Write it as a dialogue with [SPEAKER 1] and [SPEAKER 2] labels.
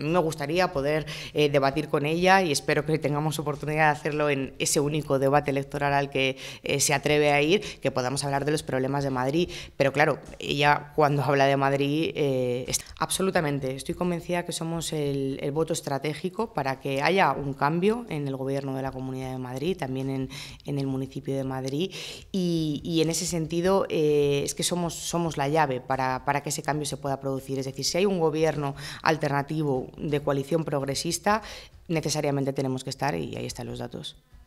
[SPEAKER 1] a mí me gustaría poder eh, debatir con ella y espero que tengamos oportunidad de hacerlo en ese único debate electoral al que eh, se atreve a ir, que podamos hablar de los problemas de Madrid. Pero claro, ella cuando habla de Madrid, eh, absolutamente, estoy convencida que somos el, voto estratégico para que haya un cambio en el gobierno de la Comunidad de Madrid, también en, el municipio de Madrid. Y, en ese sentido es que somos, somos la llave para, para que ese cambio se pueda producir. Es decir, si hay un gobierno alternativo, de coalición progresista necesariamente tenemos que estar y ahí están los datos.